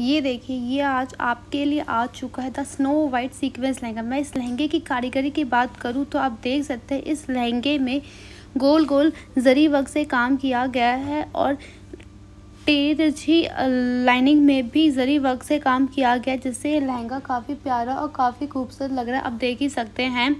ये देखिए ये आज आपके लिए आ चुका है the snow white sequence lehenga मैं इस लहंगे की कारीगरी की बात करूँ तो आप देख सकते हैं इस लहंगे में गोल गोल जरी वर्क से काम किया गया है और टेरझी लाइनिंग में भी जरी वर्क से काम किया गया जिससे ये लहंगा काफ़ी प्यारा और काफ़ी खूबसूरत लग रहा है आप देख ही सकते हैं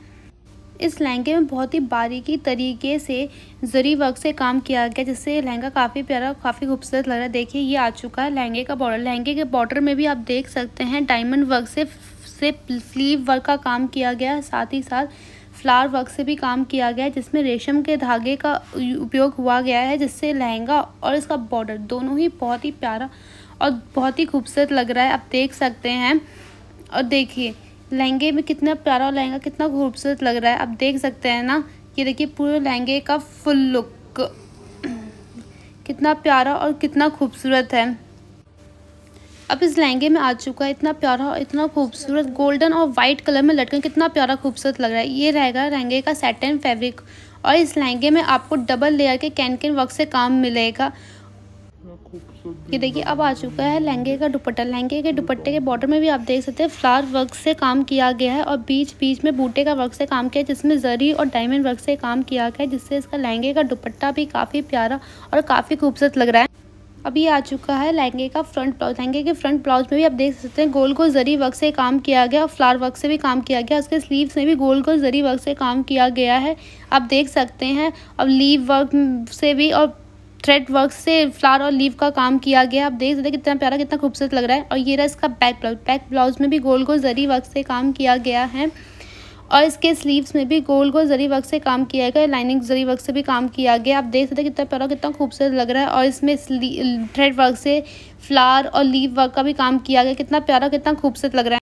इस लहंगे में बहुत ही बारीकी तरीके से जरी वर्क से काम किया गया जिससे लहंगा काफ़ी प्यारा काफ़ी खूबसूरत लग रहा है देखिए ये आ चुका है लहंगे का बॉर्डर लहंगे के बॉर्डर में भी आप देख सकते हैं डायमंड वर्क से से स्लीव वर्क का काम किया गया है साथ ही साथ फ्लावर वर्क से भी काम किया गया है जिसमें रेशम के धागे का उपयोग हुआ गया है जिससे लहंगा और इसका बॉर्डर दोनों ही बहुत ही प्यारा और बहुत ही खूबसूरत लग रहा है आप देख सकते हैं और देखिए लहंगे में कितना प्यारा और लहंगा कितना खूबसूरत लग रहा है आप देख सकते हैं ना ये देखिए पूरे लहंगे का फुल लुक कितना प्यारा और कितना खूबसूरत है अब इस लहंगे में आ चुका है इतना प्यारा और इतना खूबसूरत गोल्डन और वाइट कलर में लटकन कितना प्यारा खूबसूरत लग रहा है ये रहेगा लहंगे का सेटन फैब्रिक और इस लहंगे में आपको डबल लेयर के कैन कैन वर्क से काम मिलेगा ये देखिए अब आ चुका है लहंगे का दुपट्टा लहंगे के दुपट्टे के बॉर्डर में भी आप देख सकते हैं फ्लावर वर्क से काम किया गया है और बीच बीच में बूटे का वर्क से काम किया है जिसमें जरी और डायमंड वर्क से काम किया गया है जिससे इसका लहंगे का दुपट्टा भी काफ़ी प्यारा और काफ़ी खूबसूरत लग रहा है अभी आ चुका है लहंगे का फ्रंट ब्लाउज लहंगे के फ्रंट ब्लाउज में भी आप देख सकते हैं गोल गोल जरी वर्क से काम किया गया और फ्लावर वर्क से भी काम किया गया उसके स्लीव्स में भी गोल गोल जरी वर्क से काम किया गया है आप देख सकते हैं अब लीव वर्क से भी और थ्रेड वर्क से फ्लावर और लीव का काम किया गया आप देख सकते कितना प्यारा कितना खूबसूरत लग रहा है और ये रहा इसका बैक ब्लाउज बैक ब्लाउज में भी गोल गोल जरी वर्क से काम किया गया है और इसके स्लीव्स में भी गोल गोल जरी वर्क से काम किया गया लाइनिंग जरी वर्क से भी काम किया गया आप देख सकते कितना प्यारा कितना खूबसूरत लग रहा है और इसमें थ्रेड वर्क से फ्लावर और लीव वर्क का भी काम किया गया कितना प्यारा कितना खूबसूरत लग रहा है